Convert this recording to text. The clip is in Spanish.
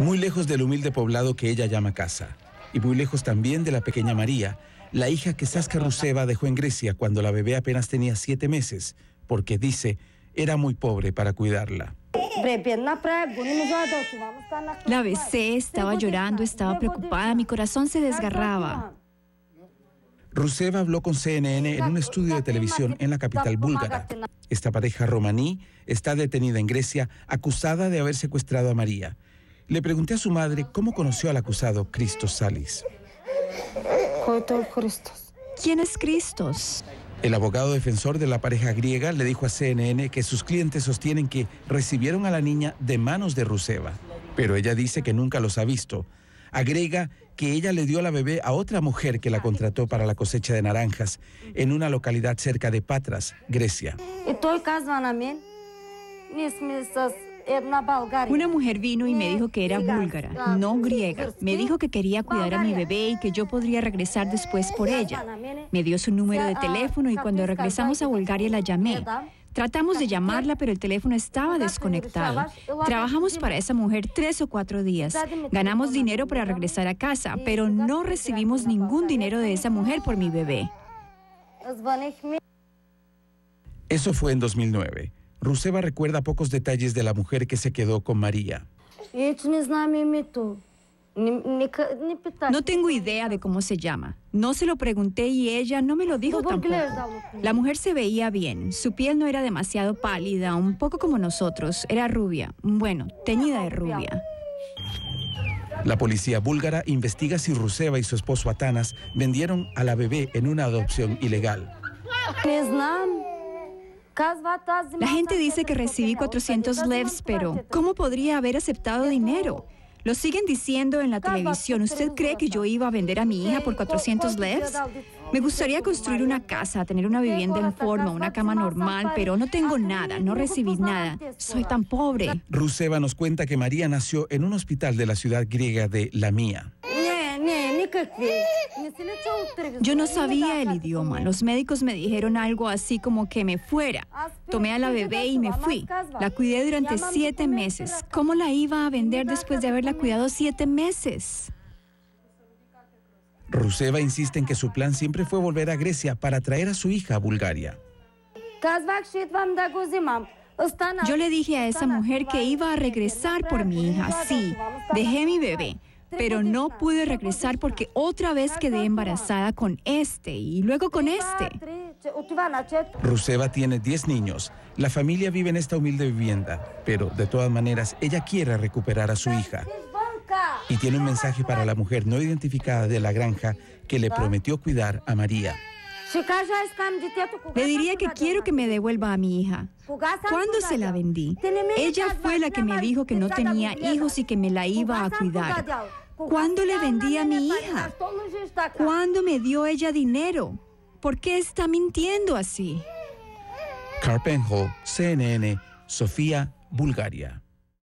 Muy lejos del humilde poblado que ella llama casa, y muy lejos también de la pequeña María, la hija que Saskia Ruseva dejó en Grecia cuando la bebé apenas tenía siete meses, porque dice, era muy pobre para cuidarla. La besé, estaba llorando, estaba preocupada, mi corazón se desgarraba. Ruseva habló con CNN en un estudio de televisión en la capital búlgara. Esta pareja romaní está detenida en Grecia acusada de haber secuestrado a María le pregunté a su madre cómo conoció al acusado Cristos Salis. ¿Quién es Cristos? El abogado defensor de la pareja griega le dijo a CNN que sus clientes sostienen que recibieron a la niña de manos de Ruseva, pero ella dice que nunca los ha visto. Agrega que ella le dio la bebé a otra mujer que la contrató para la cosecha de naranjas en una localidad cerca de Patras, Grecia. Una mujer vino y me dijo que era búlgara, no griega. Me dijo que quería cuidar a mi bebé y que yo podría regresar después por ella. Me dio su número de teléfono y cuando regresamos a Bulgaria la llamé. Tratamos de llamarla, pero el teléfono estaba desconectado. Trabajamos para esa mujer tres o cuatro días. Ganamos dinero para regresar a casa, pero no recibimos ningún dinero de esa mujer por mi bebé. Eso fue en 2009. Ruseva recuerda pocos detalles de la mujer que se quedó con María. No tengo idea de cómo se llama. No se lo pregunté y ella no me lo dijo tampoco. La mujer se veía bien. Su piel no era demasiado pálida, un poco como nosotros. Era rubia. Bueno, teñida de rubia. La policía búlgara investiga si Ruseva y su esposo Atanas vendieron a la bebé en una adopción ilegal. La gente dice que recibí 400 levs, pero ¿cómo podría haber aceptado dinero? Lo siguen diciendo en la televisión. ¿Usted cree que yo iba a vender a mi hija por 400 levs? Me gustaría construir una casa, tener una vivienda en forma, una cama normal, pero no tengo nada, no recibí nada. Soy tan pobre. Ruseva nos cuenta que María nació en un hospital de la ciudad griega de Lamia. Yo no sabía el idioma. Los médicos me dijeron algo así como que me fuera. Tomé a la bebé y me fui. La cuidé durante siete meses. ¿Cómo la iba a vender después de haberla cuidado siete meses? Ruseva insiste en que su plan siempre fue volver a Grecia para traer a su hija a Bulgaria. Yo le dije a esa mujer que iba a regresar por mi hija, sí. Dejé mi bebé pero no pude regresar porque otra vez quedé embarazada con este y luego con este. Ruseva tiene 10 niños. La familia vive en esta humilde vivienda, pero de todas maneras ella quiere recuperar a su hija. Y tiene un mensaje para la mujer no identificada de la granja que le prometió cuidar a María. Le diría que quiero que me devuelva a mi hija. ¿Cuándo se la vendí, ella fue la que me dijo que no tenía hijos y que me la iba a cuidar. ¿Cuándo le vendí a mi hija? ¿Cuándo me dio ella dinero? ¿Por qué está mintiendo así? Carpenho, CNN, Sofía, Bulgaria.